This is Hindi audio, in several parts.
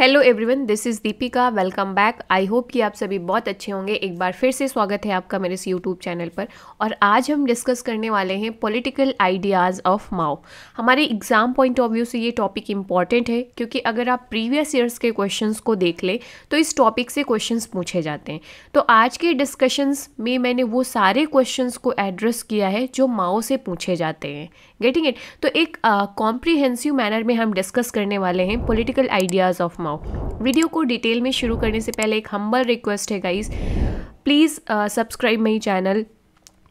Hello everyone this is Deepika welcome back I hope कि आप सभी बहुत अच्छे होंगे एक बार फिर से स्वागत है आपका मेरे इस यूट्यूब चैनल पर और आज हम डिस्कस करने वाले हैं पॉलिटिकल आइडियाज़ ऑफ माओ हमारे एग्ज़ाम पॉइंट ऑफ व्यू से ये टॉपिक इम्पॉर्टेंट है क्योंकि अगर आप प्रीवियस ईयर्स के क्वेश्चन को देख लें तो इस टॉपिक से क्वेश्चन पूछे जाते हैं तो आज के डिस्कशंस में मैंने वो सारे क्वेश्चन को एड्रेस किया है जो माओ से पूछे जाते हैं गेटिंग इट तो एक कॉम्प्रीहेंसिव uh, मैनर में हम डिस्कस करने वाले हैं पोलिटिकल आइडियाज़ ऑफ माओ कमाओ वीडियो को डिटेल में शुरू करने से पहले एक हम्बल रिक्वेस्ट है guys please subscribe my channel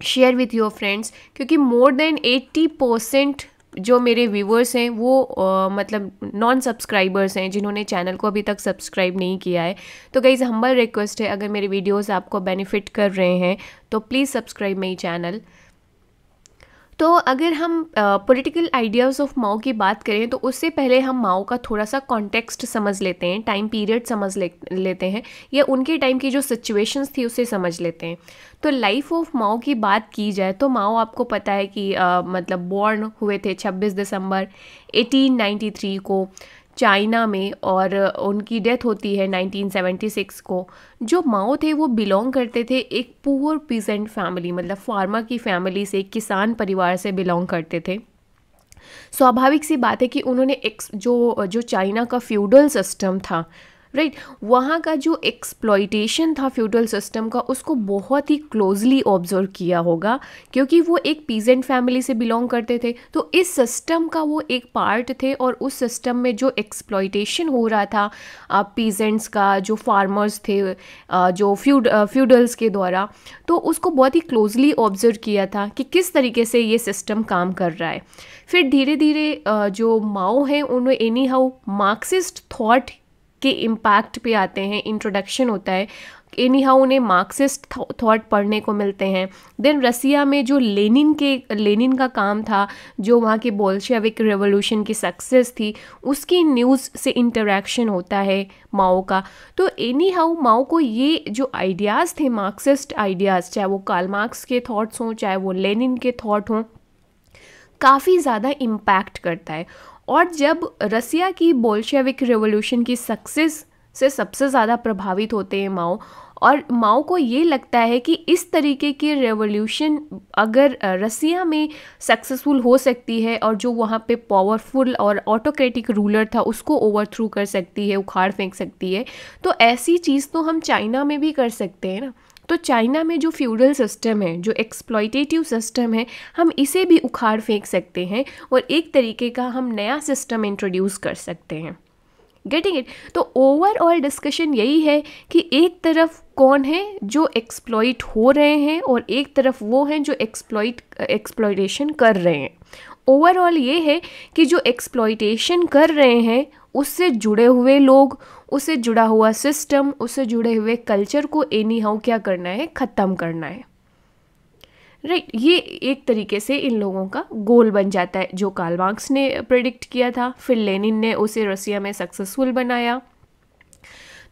share with your friends क्योंकि मोर देन 80 परसेंट जो मेरे व्यूवर्स हैं वो आ, uh, मतलब नॉन सब्सक्राइबर्स हैं जिन्होंने चैनल को अभी तक सब्सक्राइब नहीं किया है तो गाइज़ हम्बल रिक्वेस्ट है अगर मेरे वीडियोस आपको बेनिफिट कर रहे हैं तो प्लीज़ सब्सक्राइब मई चैनल तो अगर हम पॉलिटिकल आइडियाज़ ऑफ माओ की बात करें तो उससे पहले हम माओ का थोड़ा सा कॉन्टेक्स्ट समझ लेते हैं टाइम पीरियड समझ ले, लेते हैं या उनके टाइम की जो सिचुएशंस थी उसे समझ लेते हैं तो लाइफ ऑफ माओ की बात की जाए तो माओ आपको पता है कि आ, मतलब बॉर्न हुए थे 26 दिसंबर 1893 को चाइना में और उनकी डेथ होती है 1976 को जो माओ थे वो बिलोंग करते थे एक पुअर पीजेंट फैमिली मतलब फार्मर की फैमिली से किसान परिवार से बिलोंग करते थे स्वाभाविक सी बात है कि उन्होंने एक जो जो चाइना का फ्यूडल सिस्टम था राइट right? वहाँ का जो एक्सप्लॉयटेशन था फ्यूडल सिस्टम का उसको बहुत ही क्लोजली ऑब्जर्व किया होगा क्योंकि वो एक पीजेंट फैमिली से बिलोंग करते थे तो इस सिस्टम का वो एक पार्ट थे और उस सिस्टम में जो एक्सप्लॉयटेशन हो रहा था पीजेंट्स का जो फार्मर्स थे जो फ्यूड फ्यूडल्स के द्वारा तो उसको बहुत ही क्लोजली ऑब्जर्व किया था कि किस तरीके से ये सिस्टम काम कर रहा है फिर धीरे धीरे जो माओ हैं उन्होंने एनी हाउ मार्क्सिस्ट थाट के इम्पैक्ट पे आते हैं इंट्रोडक्शन होता है एनी हाउ उन्हें मार्क्सिस्ट थॉट पढ़ने को मिलते हैं देन रसिया में जो लेनिन के लेनिन का काम था जो वहाँ के बोल्शेविक रेवोल्यूशन की सक्सेस थी उसकी न्यूज़ से इंटरेक्शन होता है माओ का तो एनी हाउ माओ को ये जो आइडियाज़ थे मार्क्सिस्ट आइडियाज़ चाहे वो कार्ल मार्क्स के थॉट्स हों चाहे वो लेनिन के थॉट हों काफ़ी ज़्यादा इम्पैक्ट करता है और जब रसिया की बोल्शेविक रेवोल्यूशन की सक्सेस से सबसे ज़्यादा प्रभावित होते हैं माओ और माओ को ये लगता है कि इस तरीके की रेवोल्यूशन अगर रसिया में सक्सेसफुल हो सकती है और जो वहाँ पे पावरफुल और ऑटोक्रेटिक रूलर था उसको ओवरथ्रू कर सकती है उखाड़ फेंक सकती है तो ऐसी चीज़ तो हम चाइना में भी कर सकते हैं ना तो चाइना में जो फ्यूडल सिस्टम है जो एक्सप्लॉयटेटिव सिस्टम है हम इसे भी उखाड़ फेंक सकते हैं और एक तरीके का हम नया सिस्टम इंट्रोड्यूस कर सकते हैं गेटिंग इट तो ओवरऑल डिस्कशन यही है कि एक तरफ कौन है जो एक्सप्लॉइट हो रहे हैं और एक तरफ वो हैं जो एक्सप्लॉइट एक्सप्लॉयटेशन कर रहे हैं ओवरऑल ये है कि जो एक्सप्लॉयटेशन कर रहे हैं उससे जुड़े हुए लोग उससे जुड़ा हुआ सिस्टम उससे जुड़े हुए कल्चर को एनी हाउ क्या करना है ख़त्म करना है राइट right, ये एक तरीके से इन लोगों का गोल बन जाता है जो कार्ल मार्क्स ने प्रिडिक्ट किया था फिर लेनिन ने उसे रसिया में सक्सेसफुल बनाया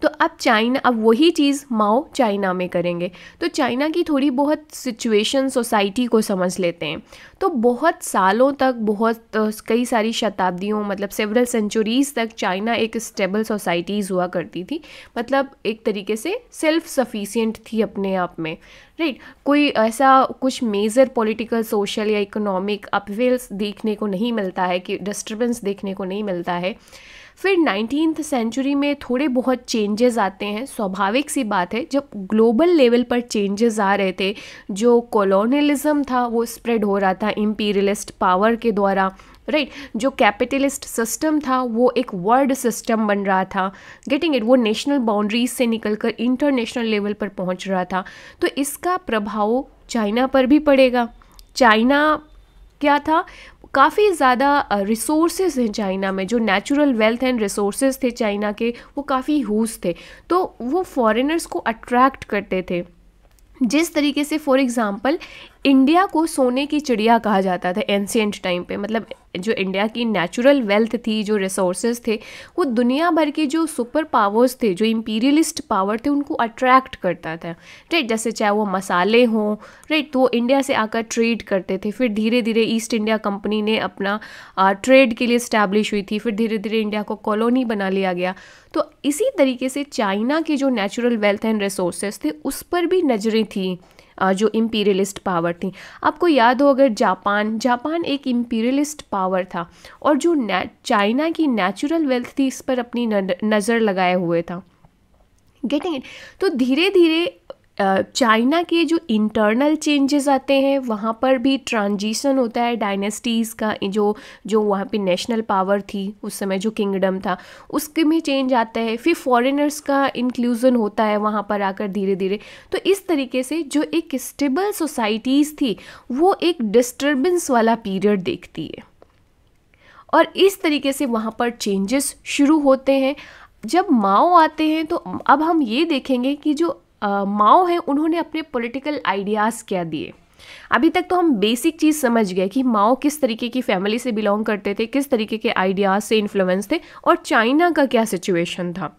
तो अब चाइना अब वही चीज़ माओ चाइना में करेंगे तो चाइना की थोड़ी बहुत सिचुएशन सोसाइटी को समझ लेते हैं तो बहुत सालों तक बहुत कई सारी शताब्दियों मतलब सेवरल सेंचुरीज़ तक चाइना एक स्टेबल सोसाइटीज़ हुआ करती थी मतलब एक तरीके से सेल्फ सफिशियंट थी अपने आप में राइट कोई ऐसा कुछ मेजर पॉलिटिकल सोशल या इकोनॉमिक अपवेल्स देखने को नहीं मिलता है कि डिस्टर्बेंस देखने को नहीं मिलता है फिर नाइनटीन सेंचुरी में थोड़े बहुत चेंजेस आते हैं स्वाभाविक सी बात है जब ग्लोबल लेवल पर चेंजेस आ रहे थे जो कॉलोनलिजम था वो स्प्रेड हो रहा था इम्पीरियलिस्ट पावर के द्वारा राइट right. जो कैपिटलिस्ट सिस्टम था वो एक वर्ल्ड सिस्टम बन रहा था गेटिंग इट वो नेशनल बाउंड्रीज से निकलकर इंटरनेशनल लेवल पर पहुंच रहा था तो इसका प्रभाव चाइना पर भी पड़ेगा चाइना क्या था काफ़ी ज़्यादा रिसोर्सेज हैं चाइना में जो नेचुरल वेल्थ एंड रिसोर्स थे चाइना के वो काफ़ी हूस थे तो वो फॉरेनर्स को अट्रैक्ट करते थे जिस तरीके से फॉर एग्ज़ाम्पल इंडिया को सोने की चिड़िया कहा जाता था एंसियंट टाइम पे मतलब जो इंडिया की नेचुरल वेल्थ थी जो रिसोर्सेज थे वो दुनिया भर के जो सुपर पावर्स थे जो इम्पीरियलिस्ट पावर थे उनको अट्रैक्ट करता था राइट जैसे चाहे वो मसाले हों राइट तो वो इंडिया से आकर ट्रेड करते थे फिर धीरे धीरे ईस्ट इंडिया कंपनी ने अपना ट्रेड के लिए इस्टेब्लिश हुई थी फिर धीरे धीरे इंडिया को कॉलोनी बना लिया गया तो इसी तरीके से चाइना के जो नेचुरल वेल्थ एंड रिसोर्सेज थे उस पर भी नज़रें थी जो इम्पीरियलिस्ट पावर थी आपको याद हो अगर जापान जापान एक इम्पीरियलिस्ट पावर था और जो चाइना की नेचुरल वेल्थ थी इस पर अपनी नज़र लगाए हुए था गेटिंग इट तो धीरे धीरे चाइना के जो इंटरनल चेंजेस आते हैं वहाँ पर भी ट्रांजिशन होता है डायनेस्टीज़ का जो जो वहाँ पे नेशनल पावर थी उस समय जो किंगडम था उसके में चेंज आता है फिर फॉरेनर्स का इंक्लूज़न होता है वहाँ पर आकर धीरे धीरे तो इस तरीके से जो एक स्टेबल सोसाइटीज़ थी वो एक डिस्टर्बेंस वाला पीरियड देखती है और इस तरीके से वहाँ पर चेंजेस शुरू होते हैं जब माओ आते हैं तो अब हम ये देखेंगे कि जो माओ हैं उन्होंने अपने पॉलिटिकल आइडियाज़ क्या दिए अभी तक तो हम बेसिक चीज़ समझ गए कि माओ किस तरीके की फैमिली से बिलोंग करते थे किस तरीके के आइडियाज़ से इन्फ्लुएंस थे और चाइना का क्या सिचुएशन था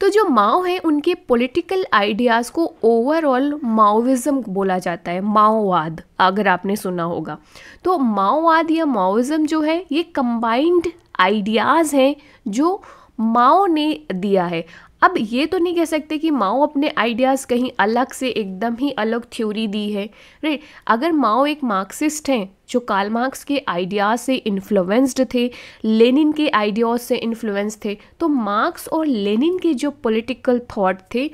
तो जो माओ हैं उनके पॉलिटिकल आइडियाज़ को ओवरऑल माओविज़म बोला जाता है माओवाद अगर आपने सुना होगा तो माओवाद या माओविज़म जो है ये कंबाइंड आइडियाज़ हैं जो माओ ने दिया है अब ये तो नहीं कह सकते कि माओ अपने आइडियाज़ कहीं अलग से एकदम ही अलग थ्योरी दी है रे अगर माओ एक मार्क्सिस्ट हैं जो कार्ल मार्क्स के आइडियाज़ से इन्फ्लुएंस्ड थे लेनिन के आइडियाज़ से इन्फ्लुएंस थे तो मार्क्स और लेनिन के जो पॉलिटिकल थॉट थे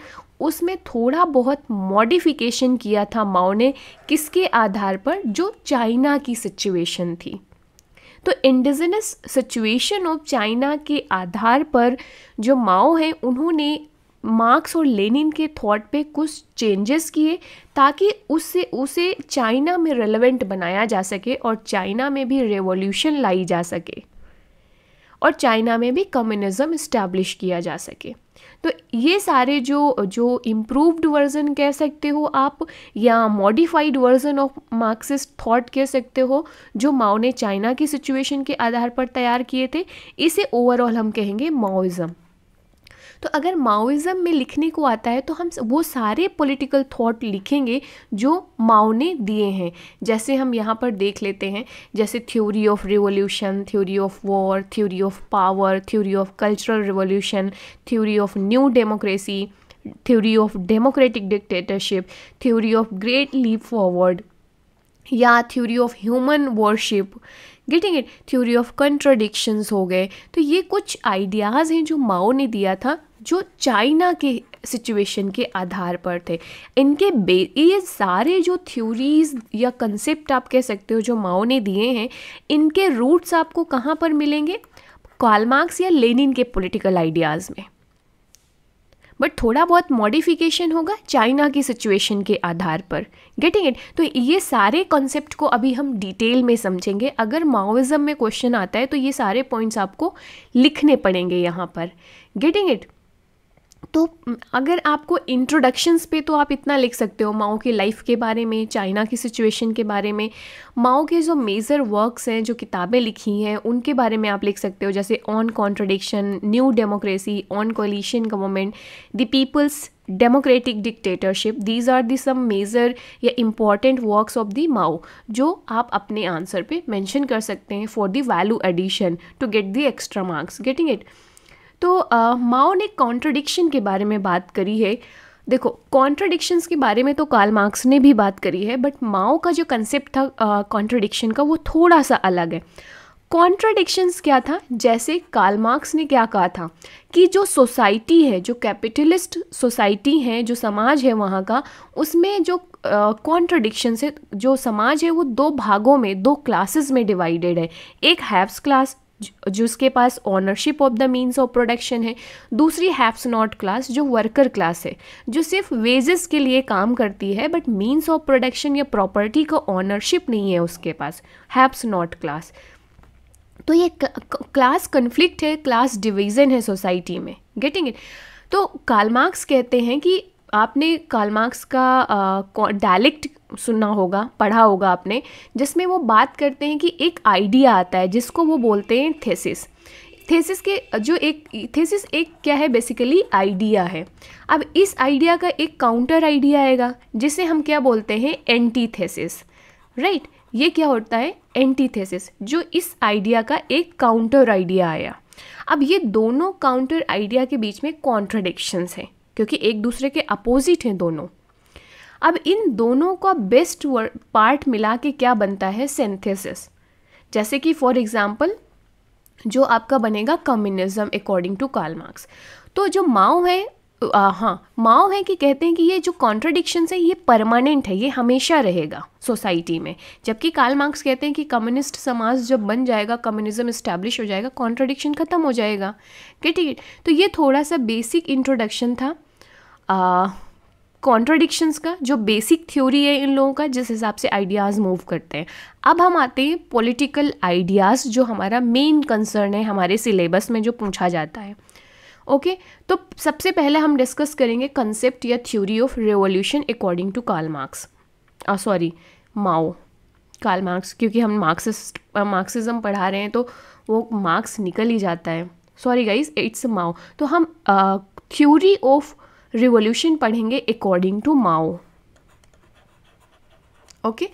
उसमें थोड़ा बहुत मॉडिफिकेशन किया था माओ ने किसके आधार पर जो चाइना की सिचुएशन थी तो इंडिजिनस सिचुएशन ऑफ चाइना के आधार पर जो माओ हैं उन्होंने मार्क्स और लेनिन के थॉट पे कुछ चेंजेस किए ताकि उससे उसे चाइना में रेलेवेंट बनाया जा सके और चाइना में भी रेवोल्यूशन लाई जा सके और चाइना में भी कम्युनिज़्म इस्टेब्लिश किया जा सके तो ये सारे जो जो इम्प्रूव्ड वर्ज़न कह सकते हो आप या modified version of Marxist thought कह सकते हो जो माओ ने चाइना की सिचुएशन के आधार पर तैयार किए थे इसे ओवरऑल हम कहेंगे माओइज़म तो अगर माओइज़म में लिखने को आता है तो हम वो सारे पॉलिटिकल थॉट लिखेंगे जो माओ ने दिए हैं जैसे हम यहाँ पर देख लेते हैं जैसे theory of revolution theory of war theory of power theory of cultural revolution theory of new democracy theory of democratic dictatorship theory of great leap forward या theory of human worship getting it theory of contradictions हो गए तो ये कुछ आइडियाज़ हैं जो माओ ने दिया था जो चाइना के सिचुएशन के आधार पर थे इनके बे ये सारे जो थ्योरीज या कंसेप्ट आप कह सकते हो जो माओ ने दिए हैं इनके रूट्स आपको कहाँ पर मिलेंगे कॉलमार्क्स या लेनिन के पॉलिटिकल आइडियाज़ में बट थोड़ा बहुत मॉडिफिकेशन होगा चाइना की सिचुएशन के आधार पर गेटिंग इट तो ये सारे कॉन्सेप्ट को अभी हम डिटेल में समझेंगे अगर माओइज़म में क्वेश्चन आता है तो ये सारे पॉइंट्स आपको लिखने पड़ेंगे यहाँ पर गेटिंग इट तो अगर आपको इंट्रोडक्शंस पे तो आप इतना लिख सकते हो माओ की लाइफ के बारे में चाइना की सिचुएशन के बारे में माओ के जो मेजर वर्क्स हैं जो किताबें लिखी हैं उनके बारे में आप लिख सकते हो जैसे on contradiction new democracy on coalition government the people's democratic dictatorship these are the some major या important works of the Mao जो आप अपने आंसर पे मेंशन कर सकते हैं for the value addition to get the extra marks getting it तो माओ ने कॉन्ट्रडिक्शन के बारे में बात करी है देखो कॉन्ट्रडिक्शंस के बारे में तो कार्ल मार्क्स ने भी बात करी है बट माओ का जो कंसेप्ट था कॉन्ट्रडिक्शन का वो थोड़ा सा अलग है कॉन्ट्रडिक्शंस क्या था जैसे कार्ल मार्क्स ने क्या कहा था कि जो सोसाइटी है जो कैपिटलिस्ट सोसाइटी है जो समाज है वहाँ का उसमें जो कॉन्ट्रडिक्शन से जो समाज है वो दो भागों में दो क्लासेस में डिवाइडेड है एक हैव्स क्लास जिसके पास ownership of the means of production है दूसरी हैप्स नॉट क्लास जो वर्कर क्लास है जो सिर्फ वेजेस के लिए काम करती है बट मीन्स ऑफ प्रोडक्शन या प्रॉपर्टी का ऑनरशिप नहीं है उसके पास हैप्स नॉट क्लास तो ये क्लास कन्फ्लिक्ट है क्लास डिवीज़न है सोसाइटी में गेटिंग इट तो कालमार्क्स कहते हैं कि आपने कालमार्क्स का डायलेक्ट सुनना होगा पढ़ा होगा आपने जिसमें वो बात करते हैं कि एक आइडिया आता है जिसको वो बोलते हैं थेसिस थेसिस के जो एक थेसिस एक क्या है बेसिकली आइडिया है अब इस आइडिया का एक काउंटर आइडिया आएगा जिसे हम क्या बोलते हैं एंटी थेसिस राइट ये क्या होता है एंटी थेसिस जो इस आइडिया का एक काउंटर आइडिया आया अब ये दोनों काउंटर आइडिया के बीच में कॉन्ट्रडिक्शंस हैं क्योंकि एक दूसरे के अपोजिट हैं दोनों अब इन दोनों का बेस्ट पार्ट मिला के क्या बनता है सेंथेसिस जैसे कि फॉर एग्जाम्पल जो आपका बनेगा communism according to Karl Marx तो जो माओ है आ, हाँ माओ है कि कहते हैं कि ये जो कॉन्ट्रडिक्शन है ये परमानेंट है ये हमेशा रहेगा सोसाइटी में जबकि कार्ल मार्क्स कहते हैं कि कम्युनिस्ट समाज जब बन जाएगा कम्युनिज्म इस्टेब्लिश हो जाएगा कॉन्ट्रडिक्शन ख़त्म हो जाएगा ठीक है तो ये थोड़ा सा बेसिक इंट्रोडक्शन था आ, कॉन्ट्रडिक्शंस का जो बेसिक थ्योरी है इन लोगों का जिस हिसाब से आइडियाज़ मूव करते हैं अब हम आते हैं पॉलिटिकल आइडियाज़ जो हमारा मेन कंसर्न है हमारे सिलेबस में जो पूछा जाता है ओके okay? तो सबसे पहले हम डिस्कस करेंगे कंसेप्ट या theory of revolution according to Karl Marx sorry Mao Karl Marx क्योंकि हम मार्क्सिस्ट मार्क्सिज्म पढ़ा रहे हैं तो वो मार्क्स निकल ही जाता है सॉरी गाइज इट्स माओ तो हम थ्योरी uh, ऑफ रिवोल्यूशन पढ़ेंगे according to Mao okay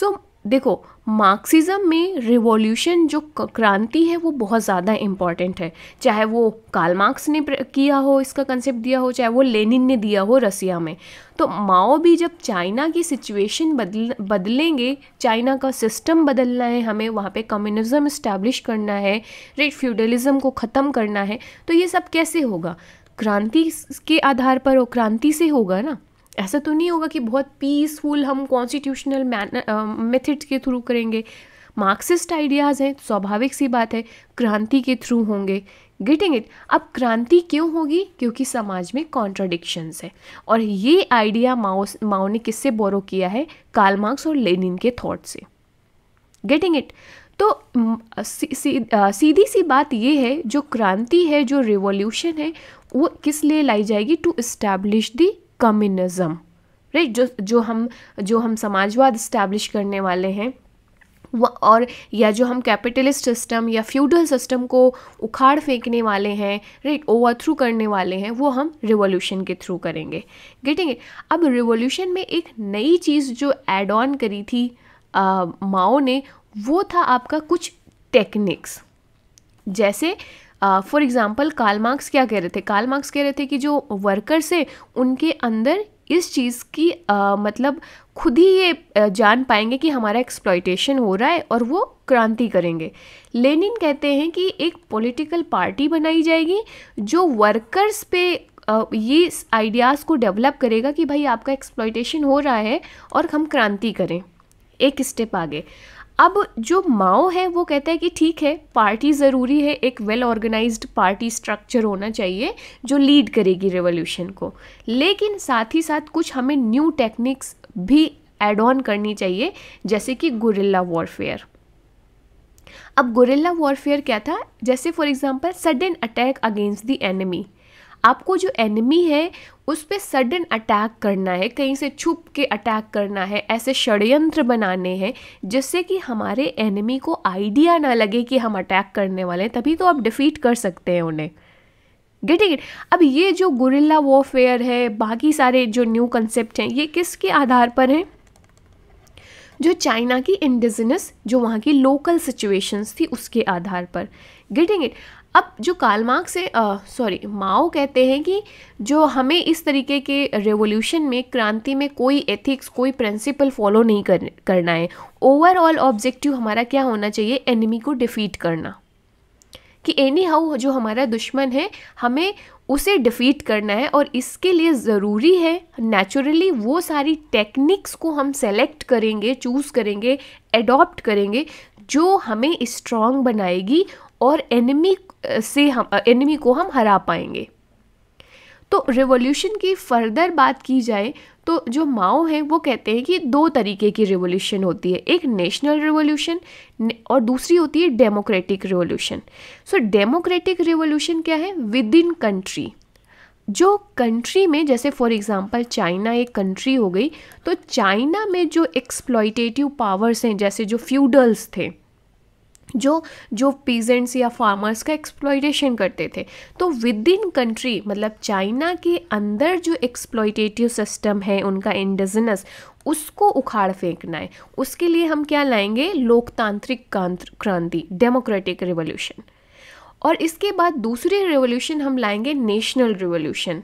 so देखो मार्क्सिज्म में रिवॉल्यूशन जो क्रांति है वो बहुत ज़्यादा इम्पॉर्टेंट है चाहे वो काल मार्क्स ने किया हो इसका कंसेप्ट दिया हो चाहे वो लेनिन ने दिया हो रसिया में तो माओ भी जब चाइना की सिचुएशन बदल बदलेंगे चाइना का सिस्टम बदलना है हमें वहाँ पे कम्युनिज्म इस्टेब्लिश करना है रेट फ्यूडलिज़म को ख़त्म करना है तो ये सब कैसे होगा क्रांति के आधार पर हो क्रांति से होगा ना ऐसा तो नहीं होगा कि बहुत पीसफुल हम कॉन्स्टिट्यूशनल मेथड के थ्रू करेंगे मार्क्सिस्ट आइडियाज़ हैं स्वाभाविक सी बात है क्रांति के थ्रू होंगे गेटिंग इट अब क्रांति क्यों होगी क्योंकि समाज में कॉन्ट्राडिक्शंस है और ये आइडिया माओ माओ ने किससे बोरो किया है कार्ल मार्क्स और लेनिन के थॉट से गेटिंग इट तो सीधी सी बात ये है जो क्रांति है जो रिवॉल्यूशन है वो किस लिए लाई जाएगी to establish the communism right जो जो हम जो हम समाजवाद इस्टेब्लिश करने वाले हैं और या जो हम कैपिटलिस्ट सिस्टम या फ्यूडल सिस्टम को उखाड़ फेंकने वाले हैं राइट ओवर थ्रू करने वाले हैं वो हम रिवॉल्यूशन के थ्रू करेंगे गेटिंग अब रिवॉल्यूशन में एक नई चीज़ जो एड ऑन करी थी आ, माओ ने वो था आपका कुछ टेक्निक्स जैसे फॉर एग्ज़ाम्पल काल मार्क्स क्या कह रहे थे काल मार्क्स कह रहे थे कि जो वर्कर्स हैं उनके अंदर इस चीज़ की आ, मतलब खुद ही ये जान पाएंगे कि हमारा एक्सप्लॉयटेशन हो रहा है और वो क्रांति करेंगे लेनिन कहते हैं कि एक पॉलिटिकल पार्टी बनाई जाएगी जो वर्कर्स पे ये आइडियाज़ को डेवलप करेगा कि भाई आपका एक्सप्लॉयटेशन हो रहा है और हम क्रांति करें एक स्टेप आगे अब जो माओ है वो कहता है कि ठीक है पार्टी ज़रूरी है एक वेल ऑर्गेनाइज्ड पार्टी स्ट्रक्चर होना चाहिए जो लीड करेगी रेवोल्यूशन को लेकिन साथ ही साथ कुछ हमें न्यू टेक्निक्स भी एड ऑन करनी चाहिए जैसे कि गुरिल्ला वॉरफेयर अब गुरिल्ला वॉरफेयर क्या था जैसे for example sudden attack against the enemy आपको जो एनिमी है उस पर सडन अटैक करना है कहीं से छुप के अटैक करना है ऐसे षडयंत्र बनाने हैं जिससे कि हमारे एनिमी को आइडिया ना लगे कि हम अटैक करने वाले हैं तभी तो आप डिफीट कर सकते हैं उन्हें गेटिंग इट अब ये जो गुरिल्ला वॉरफेयर है बाकी सारे जो न्यू कंसेप्ट हैं ये किसके आधार पर हैं जो चाइना की इंडिजिनस जो वहाँ की लोकल सिचुएशंस थी उसके आधार पर गेटिंग इट अब जो काल मार्क से सॉरी माओ कहते हैं कि जो हमें इस तरीके के रेवोल्यूशन में क्रांति में कोई एथिक्स कोई प्रिंसिपल फॉलो नहीं कर, करना है ओवरऑल ऑब्जेक्टिव हमारा क्या होना चाहिए एनिमी को डिफीट करना कि एनी हाउ जो हमारा दुश्मन है हमें उसे डिफीट करना है और इसके लिए ज़रूरी है नेचुरली वो सारी टेक्निक्स को हम सेलेक्ट करेंगे चूज़ करेंगे एडॉप्ट करेंगे जो हमें स्ट्रॉन्ग बनाएगी और एनिमी से हम एनिमी को हम हरा पाएंगे तो रिवॉल्यूशन की फर्दर बात की जाए तो जो माओ हैं वो कहते हैं कि दो तरीके की रिवॉल्यूशन होती है एक नेशनल रिवॉल्यूशन और दूसरी होती है democratic revolution so democratic revolution क्या है विद इन कंट्री जो कंट्री में जैसे फॉर एग्जांपल चाइना एक कंट्री हो गई तो चाइना में जो एक्सप्लॉयटेटिव पावर्स हैं जैसे जो फ्यूडल्स थे जो जो पीजेंट्स या फार्मर्स का एक्सप्लॉयटेशन करते थे तो विद इन कंट्री मतलब चाइना के अंदर जो एक्सप्लॉयटेटिव सिस्टम है उनका इंडिजनस उसको उखाड़ फेंकना है उसके लिए हम क्या लाएंगे लोकतांत्रिक क्रांति डेमोक्रेटिक रिवोल्यूशन और इसके बाद दूसरी रिवोल्यूशन हम लाएंगे national revolution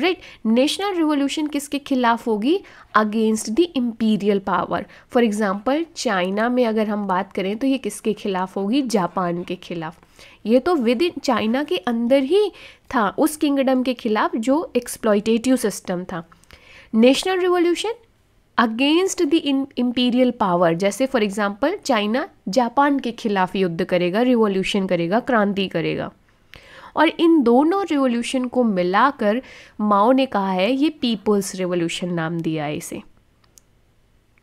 right national revolution किसके खिलाफ होगी against the imperial power for example China में अगर हम बात करें तो ये किसके खिलाफ होगी जापान के खिलाफ ये तो विद इन चाइना के अंदर ही था उस किंगडम के खिलाफ जो एक्सप्लॉयटेटिव सिस्टम था national revolution against the imperial power जैसे फॉर एग्जाम्पल चाइना जापान के खिलाफ युद्ध करेगा रिवोल्यूशन करेगा क्रांति करेगा और इन दोनों रिवॉल्यूशन को मिलाकर माओ ने कहा है ये पीपल्स रिवॉल्यूशन नाम दिया है इसे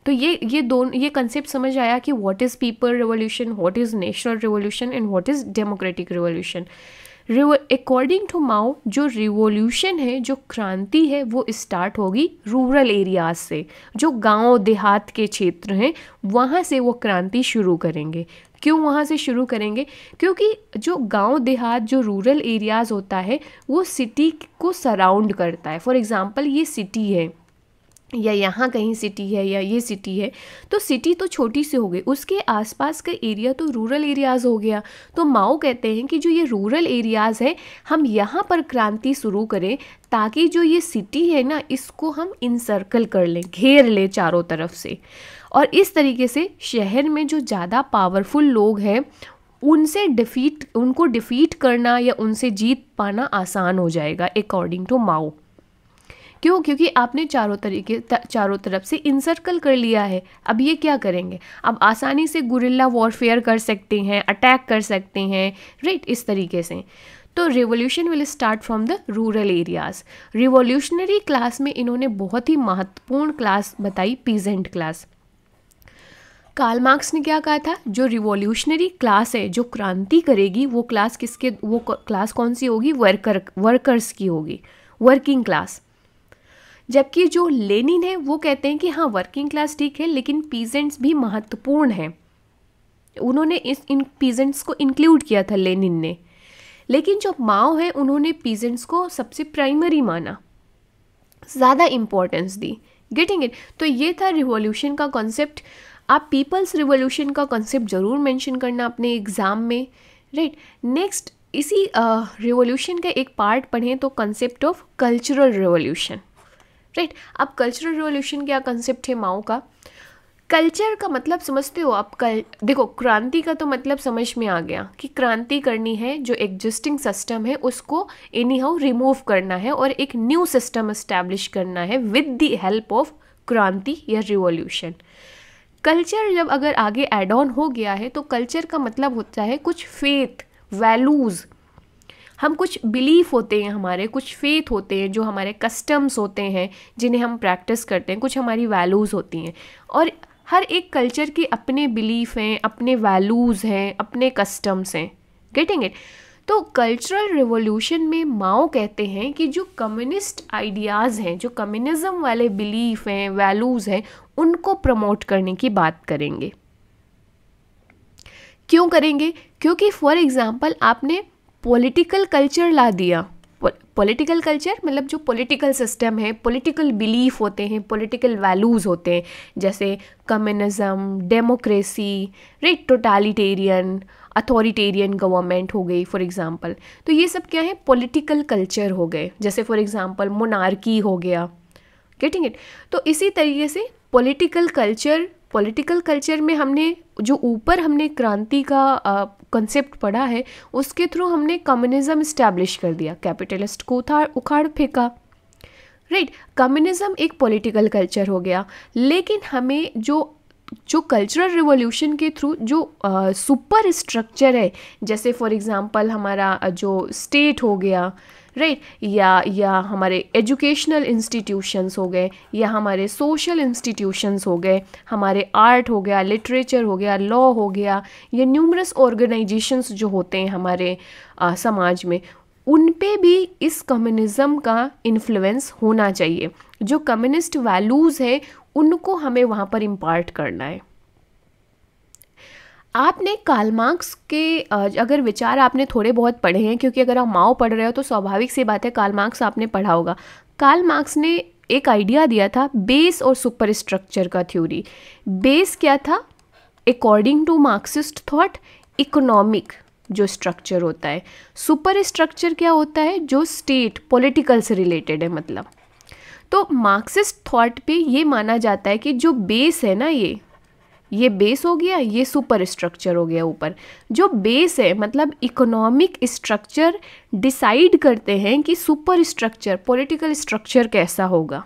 तो ये ये दोनों ये कंसेप्ट समझ आया कि what is people revolution what is national revolution and what is democratic revolution according to Mao जो रिवॉल्यूशन है जो क्रांति है वो स्टार्ट होगी रूरल एरियाज से जो गांव देहात के क्षेत्र हैं वहाँ से वो क्रांति शुरू करेंगे क्यों वहाँ से शुरू करेंगे क्योंकि जो गांव देहात जो रूरल एरियाज़ होता है वो सिटी को सराउंड करता है फॉर एग्ज़ाम्पल ये सिटी है या यहाँ कहीं सिटी है या ये सिटी है तो सिटी तो छोटी सी हो गई उसके आसपास का एरिया तो रूरल एरियाज़ हो गया तो माओ कहते हैं कि जो ये रूरल एरियाज़ है हम यहाँ पर क्रांति शुरू करें ताकि जो ये सिटी है ना इसको हम इनसर्कल कर लें घेर लें चारों तरफ से और इस तरीके से शहर में जो ज़्यादा पावरफुल लोग हैं उनसे डिफीट उनको डिफीट करना या उनसे जीत पाना आसान हो जाएगा अकॉर्डिंग टू माओ क्यों क्योंकि आपने चारों तरीके चारों तरफ से इंसर्कल कर लिया है अब ये क्या करेंगे अब आसानी से गुरिल्ला वॉरफेयर कर सकते हैं अटैक कर सकते हैं राइट इस तरीके से तो revolution will start from the rural areas revolutionary class में इन्होंने बहुत ही महत्वपूर्ण क्लास बताई पीजेंट क्लास कार्ल मार्क्स ने क्या कहा था जो रिवॉल्यूशनरी क्लास है जो क्रांति करेगी वो क्लास किसके वो क्लास कौन सी होगी वर्कर वर्कर्स की होगी वर्किंग क्लास जबकि जो लेनिन है वो कहते हैं कि हाँ वर्किंग क्लास ठीक है लेकिन पीजेंट्स भी महत्वपूर्ण हैं उन्होंने इस इन पीजेंट्स को इंक्लूड किया था लेनिन ने लेकिन जो माओ है उन्होंने पीजेंट्स को सबसे प्राइमरी माना ज़्यादा इम्पोर्टेंस दी गेटिंग इट तो ये था रिवॉल्यूशन का कॉन्सेप्ट आप पीपल्स रिवोल्यूशन का कंसेप्ट ज़रूर मेंशन करना अपने एग्ज़ाम में राइट नेक्स्ट इसी रिवोल्यूशन uh, का एक पार्ट पढ़ें तो concept of cultural revolution right अब कल्चरल रिवोल्यूशन क्या कंसेप्ट है माओ का कल्चर का मतलब समझते हो आप कल देखो क्रांति का तो मतलब समझ में आ गया कि क्रांति करनी है जो एग्जिस्टिंग सिस्टम है उसको एनी हाउ रिमूव करना है और एक न्यू सिस्टम इस्टेब्लिश करना है विद दी हेल्प ऑफ क्रांति या रिवोल्यूशन कल्चर जब अगर आगे एड ऑन हो गया है तो कल्चर का मतलब होता है कुछ फेथ वैल्यूज़ हम कुछ बिलीफ होते हैं हमारे कुछ फेथ होते हैं जो हमारे कस्टम्स होते हैं जिन्हें हम प्रैक्टिस करते हैं कुछ हमारी वैल्यूज़ होती हैं और हर एक कल्चर के अपने बिलीफ हैं अपने वैल्यूज़ हैं अपने कस्टम्स हैं गेटिंग इट तो कल्चरल रिवोल्यूशन में माओ कहते हैं कि जो कम्युनिस्ट आइडियाज़ हैं जो कम्युनिज़म वाले बिलीफ हैं वैल्यूज़ हैं उनको प्रमोट करने की बात करेंगे क्यों करेंगे क्योंकि फॉर एग्ज़ाम्पल आपने पॉलिटिकल कल्चर ला दिया पॉलिटिकल कल्चर मतलब जो पॉलिटिकल सिस्टम है पॉलिटिकल बिलीफ होते हैं पॉलिटिकल वैल्यूज़ होते हैं जैसे communism democracy right totalitarian authoritarian government हो गई फॉर एग्ज़ाम्पल तो ये सब क्या है पॉलिटिकल कल्चर हो गए जैसे फॉर एग्ज़ाम्पल मोनार्की हो गया गेटिंग इट तो इसी तरीके से पॉलिटिकल कल्चर पॉलिटिकल कल्चर में हमने जो ऊपर हमने क्रांति का कंसेप्ट पढ़ा है उसके थ्रू हमने कम्युनिज्म इस्टेब्लिश कर दिया कैपिटलिस्ट को था उखाड़ फेंका राइट कम्युनिज्म एक पॉलिटिकल कल्चर हो गया लेकिन हमें जो जो कल्चरल रिवॉल्यूशन के थ्रू जो सुपर स्ट्रक्चर है जैसे फॉर एग्ज़ाम्पल हमारा जो स्टेट हो गया राइट या या हमारे एजुकेशनल इंस्टीट्यूशंस हो गए या हमारे सोशल इंस्टीट्यूशंस हो गए हमारे आर्ट हो गया लिटरेचर हो गया लॉ हो गया या न्यूमरस ऑर्गेनाइजेशंस जो होते हैं हमारे आ, समाज में उन पे भी इस कम्युनिज़म का इन्फ्लुएंस होना चाहिए जो कम्युनिस्ट वैल्यूज़ है उनको हमें वहाँ पर इम्पार्ट करना है आपने काल मार्क्स के अगर विचार आपने थोड़े बहुत पढ़े हैं क्योंकि अगर आप माओ पढ़ रहे हो तो स्वाभाविक सी बात है काल मार्क्स आपने पढ़ा होगा काल मार्क्स ने एक आइडिया दिया था बेस और सुपर स्ट्रक्चर का थ्योरी बेस क्या था according to Marxist thought economic जो स्ट्रक्चर होता है सुपर स्ट्रक्चर क्या होता है जो स्टेट पॉलिटिकल से रिलेटेड है मतलब तो मार्क्सिस्ट थॉट पे ये माना जाता है कि जो बेस है ना ये ये बेस हो गया ये सुपर स्ट्रक्चर हो गया ऊपर जो बेस है मतलब इकोनॉमिक स्ट्रक्चर डिसाइड करते हैं कि सुपर स्ट्रक्चर पॉलिटिकल स्ट्रक्चर कैसा होगा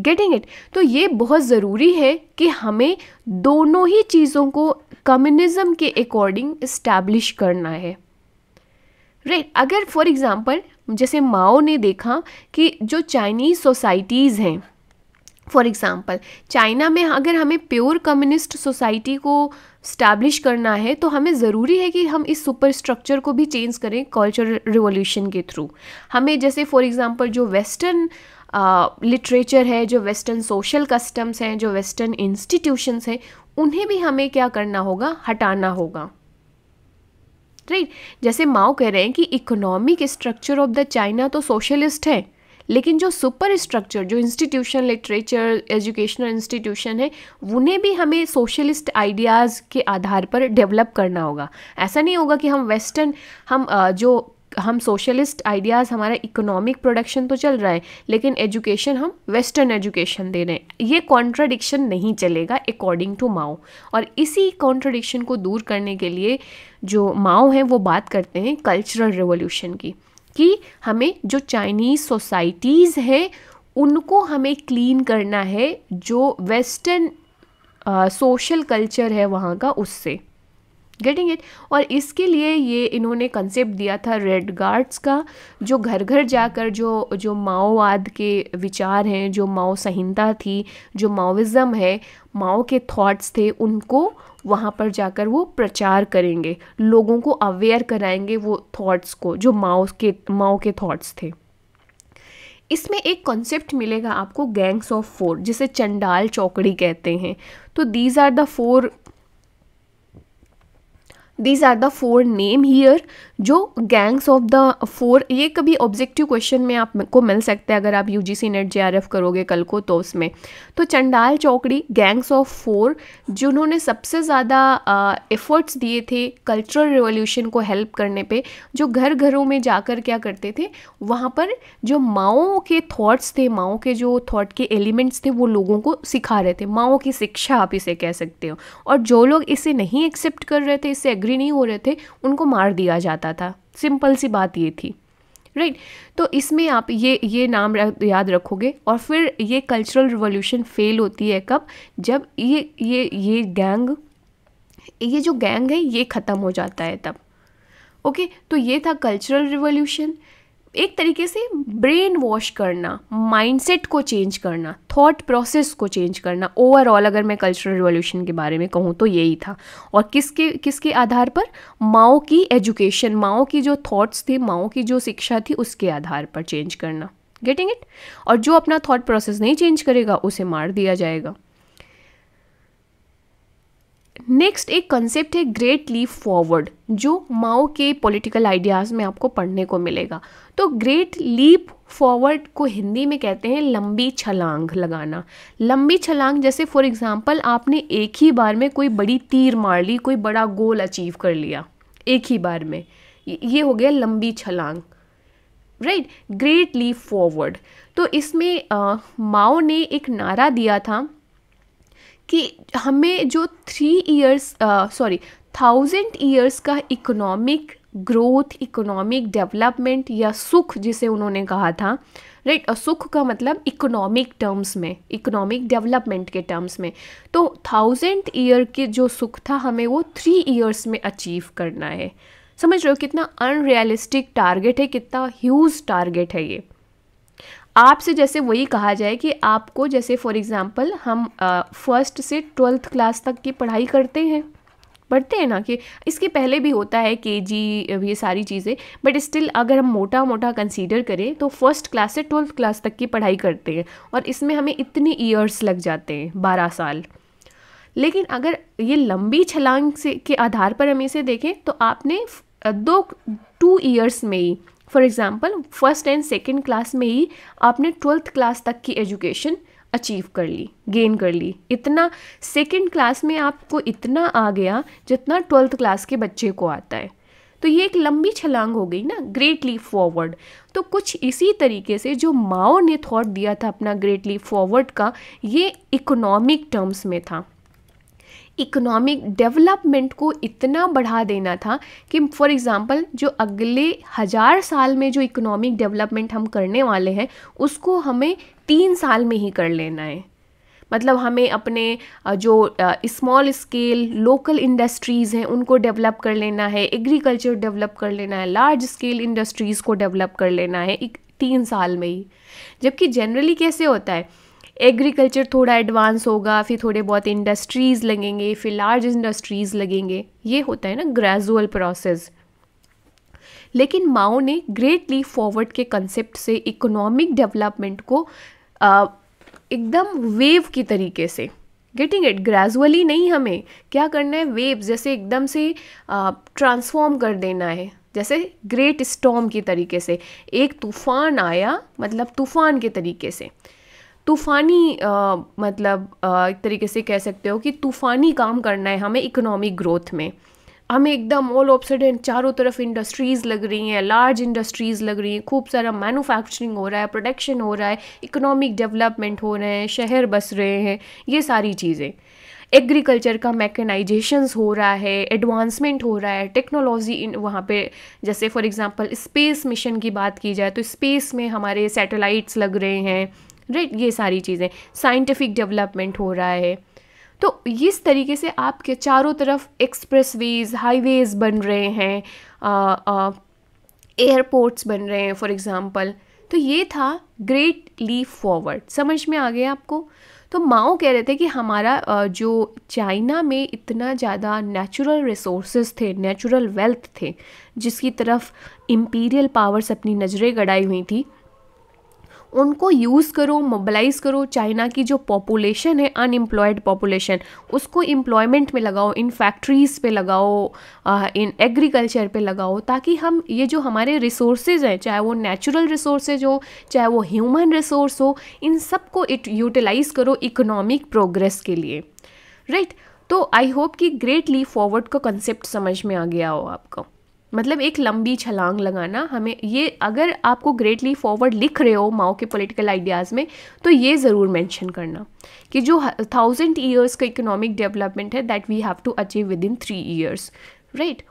गेटिंग इट तो ये बहुत ज़रूरी है कि हमें दोनों ही चीज़ों को कम्युनिज्म के अकॉर्डिंग इस्टेब्लिश करना है राइट right, अगर फॉर एग्ज़ाम्पल जैसे माओ ने देखा कि जो चाइनीज़ सोसाइटीज़ हैं फॉर एग्ज़ाम्पल चाइना में अगर हमें प्योर कम्युनिस्ट सोसाइटी को स्टैब्लिश करना है तो हमें ज़रूरी है कि हम इस सुपर स्ट्रक्चर को भी चेंज करें कल्चरल रिवोल्यूशन के थ्रू हमें जैसे फॉर एग्ज़ाम्पल जो वेस्टर्न लिटरेचर uh, है जो वेस्टर्न सोशल कस्टम्स हैं जो वेस्टर्न इंस्टीट्यूशंस हैं उन्हें भी हमें क्या करना होगा हटाना होगा राइट right? जैसे माओ कह रहे हैं कि economic structure of the China तो सोशलिस्ट है लेकिन जो सुपर स्ट्रक्चर जो इंस्टीट्यूशन लिटरेचर एजुकेशनल इंस्टीट्यूशन है उन्हें भी हमें सोशलिस्ट आइडियाज़ के आधार पर डेवलप करना होगा ऐसा नहीं होगा कि हम वेस्टर्न हम जो हम सोशलिस्ट आइडियाज़ हमारा इकोनॉमिक प्रोडक्शन तो चल रहा है लेकिन एजुकेशन हम वेस्टर्न एजुकेशन दे रहे हैं ये कॉन्ट्राडिक्शन नहीं चलेगा अकॉर्डिंग टू माओ और इसी कॉन्ट्राडिक्शन को दूर करने के लिए जो माओ हैं वो बात करते हैं कल्चरल रिवोल्यूशन की कि हमें जो चाइनीज़ सोसाइटीज़ हैं उनको हमें क्लीन करना है जो वेस्टर्न सोशल कल्चर है वहाँ का उससे गेटिंग इट और इसके लिए ये इन्होंने कंसेप्ट दिया था रेड गार्ड्स का जो घर घर जाकर जो जो माओवाद के विचार हैं जो माओ संहिता थी जो माओविज़म है माओ के थॉट्स थे उनको वहाँ पर जाकर वो प्रचार करेंगे लोगों को अवेयर कराएंगे वो थॉट्स को जो माओ के माओ के थॉट्स थे इसमें एक कॉन्सेप्ट मिलेगा आपको गैंग्स ऑफ फोर जिसे चंडाल चौकड़ी कहते हैं तो these are the four these are the four name here जो गैंग्स ऑफ द फोर ये कभी ऑब्जेक्टिव क्वेश्चन में आपको मिल सकता है अगर आप यू जी सी नेट जे करोगे कल को तो उसमें तो चंडाल चौकड़ी गैंग्स ऑफ फोर जिन्होंने सबसे ज़्यादा एफर्ट्स दिए थे कल्चरल रिवोल्यूशन को हेल्प करने पे जो घर घरों में जाकर क्या करते थे वहाँ पर जो माओ के थॉट्स थे माओ के जो थॉट के एलिमेंट्स थे वो लोगों को सिखा रहे थे माओ की शिक्षा आप इसे कह सकते हो और जो लोग इसे नहीं एक्सेप्ट कर रहे थे इसे एग्री नहीं हो रहे थे उनको मार दिया जाता रहा था सिंपल सी बात ये थी राइट right? तो इसमें आप ये ये नाम याद रखोगे और फिर ये कल्चरल रिवोल्यूशन फेल होती है कब जब ये ये ये गैंग ये जो गैंग है ये ख़त्म हो जाता है तब ओके okay? तो ये था कल्चरल रिवोल्यूशन एक तरीके से ब्रेन वॉश करना माइंडसेट को चेंज करना थॉट प्रोसेस को चेंज करना ओवरऑल अगर मैं कल्चरल रिवॉल्यूशन के बारे में कहूँ तो यही था और किसके किसके आधार पर माओ की एजुकेशन माओ की जो थॉट्स थे माओ की जो शिक्षा थी उसके आधार पर चेंज करना गेटिंग इट और जो अपना थॉट प्रोसेस नहीं चेंज करेगा उसे मार दिया जाएगा नेक्स्ट एक कंसेप्ट है ग्रेट लीप फॉरवर्ड जो माओ के पॉलिटिकल आइडियाज़ में आपको पढ़ने को मिलेगा तो ग्रेट लीप फॉरवर्ड को हिंदी में कहते हैं लंबी छलांग लगाना लंबी छलांग जैसे फॉर एग्ज़ाम्पल आपने एक ही बार में कोई बड़ी तीर मार ली कोई बड़ा गोल अचीव कर लिया एक ही बार में ये हो गया लंबी छलांग राइट ग्रेट लीप फॉरवर्ड तो इसमें माओ ने एक नारा दिया था कि हमें जो three years sorry thousand years का इकोनॉमिक ग्रोथ इकोनॉमिक डेवलपमेंट या सुख जिसे उन्होंने कहा था राइट right? सुख का मतलब इकोनॉमिक टर्म्स में इकोनॉमिक डेवलपमेंट के टर्म्स में तो थाउजेंड ईयर के जो सुख था हमें वो थ्री ईयर्स में अचीव करना है समझ रहे हो कितना अनरियलिस्टिक टारगेट है कितना ह्यूज टारगेट है ये आपसे जैसे वही कहा जाए कि आपको जैसे फॉर एग्ज़ाम्पल हम फर्स्ट से ट्वेल्थ क्लास तक की पढ़ाई करते हैं पढ़ते हैं ना कि इसके पहले भी होता है के जी ये सारी चीज़ें बट स्टिल अगर हम मोटा मोटा कंसीडर करें तो फर्स्ट क्लास से ट्वेल्थ क्लास तक की पढ़ाई करते हैं और इसमें हमें इतने ईयर्स लग जाते हैं बारह साल लेकिन अगर ये लंबी छलांग से के आधार पर हम इसे देखें तो आपने दो टू ईयर्स में ही for example first and second class में ही आपने ट्वेल्थ क्लास तक की एजुकेशन अचीव कर ली गेन कर ली इतना सेकेंड क्लास में आपको इतना आ गया जितना ट्वेल्थ क्लास के बच्चे को आता है तो ये एक लंबी छलांग हो गई ना ग्रेट लीप फॉरवर्ड तो कुछ इसी तरीके से जो माओ ने थॉट दिया था अपना ग्रेट लीप फॉरवर्ड का ये इकोनॉमिक टर्म्स में था इकोनॉमिक डेवलपमेंट को इतना बढ़ा देना था कि फॉर एग्ज़ाम्पल जो अगले हज़ार साल में जो इकोनॉमिक डेवलपमेंट हम करने वाले हैं उसको हमें तीन साल में ही कर लेना है मतलब हमें अपने जो स्मॉल स्केल लोकल इंडस्ट्रीज़ हैं उनको डेवलप कर लेना है एग्रीकल्चर डेवलप कर लेना है लार्ज स्केल इंडस्ट्रीज़ को डेवलप कर लेना है एक तीन साल में ही जबकि जनरली कैसे होता है एग्रीकल्चर थोड़ा एडवांस होगा फिर थोड़े बहुत इंडस्ट्रीज़ लगेंगे फिर लार्ज इंडस्ट्रीज़ लगेंगे ये होता है ना ग्रेजुअल प्रोसेस लेकिन माओ ने ग्रेट लीप फॉरवर्ड के कंसेप्ट से इकोनॉमिक डेवलपमेंट को एकदम वेव की तरीके से गेटिंग इट ग्रेजुअली नहीं हमें क्या करना है वेव जैसे एकदम से ट्रांसफॉर्म कर देना है जैसे ग्रेट स्टॉम की तरीके से एक तूफान आया मतलब तूफान के तरीके से तूफ़ानी मतलब एक तरीके से कह सकते हो कि तूफ़ानी काम करना है हमें इकोनॉमिक ग्रोथ में हमें एकदम ऑल ऑफ सडन चारों तरफ इंडस्ट्रीज़ लग रही हैं लार्ज इंडस्ट्रीज़ लग रही हैं खूब सारा मैनुफैक्चरिंग हो रहा है प्रोडक्शन हो रहा है इकोनॉमिक डेवलपमेंट हो रहे हैं शहर बस रहे हैं ये सारी चीज़ें एग्रीकल्चर का मैकेनाइजेशन हो रहा है एडवांसमेंट हो रहा है टेक्नोलॉजी इन वहाँ पर जैसे फॉर एग्ज़ाम्पल स्पेस मिशन की बात की जाए तो स्पेस में हमारे सैटेलाइट्स लग रहे हैं राइट ये सारी चीज़ें साइंटिफिक डेवलपमेंट हो रहा है तो इस तरीके से आपके चारों तरफ एक्सप्रेस वेज हाईवेज बन रहे हैं एयरपोर्ट्स बन रहे हैं फॉर एग्ज़ाम्पल तो ये था ग्रेट लीप फॉरवर्ड समझ में आ गया आपको तो माओ कह रहे थे कि हमारा जो चाइना में इतना ज़्यादा नेचुरल रिसोर्स थे नेचुरल वेल्थ थे जिसकी तरफ इम्पीरियल पावर्स अपनी नज़रें गड़ाई हुई थी उनको यूज़ करो मोबलाइज़ करो चाइना की जो पॉपुलेशन है अनएम्प्लॉयड पॉपुलेशन उसको एम्प्लॉयमेंट में लगाओ इन फैक्ट्रीज़ पे लगाओ इन एग्रीकल्चर पे लगाओ ताकि हम ये जो हमारे रिसोर्सेज हैं चाहे वो नेचुरल रिसोर्सेज हो चाहे वो ह्यूमन रिसोर्स हो इन सबको इट यूटिलाइज़ करो इकोनॉमिक प्रोग्रेस के लिए राइट right? तो आई होप कि ग्रेट लीव फॉरवर्ड का कंसेप्ट समझ में आ गया हो आपका मतलब एक लंबी छलांग लगाना हमें ये अगर आपको ग्रेटली फॉरवर्ड लिख रहे हो माओ के पॉलिटिकल आइडियाज़ में तो ये ज़रूर मेंशन करना कि जो थाउजेंड ईयर्स का इकोनॉमिक डेवलपमेंट है that we have to achieve within three years right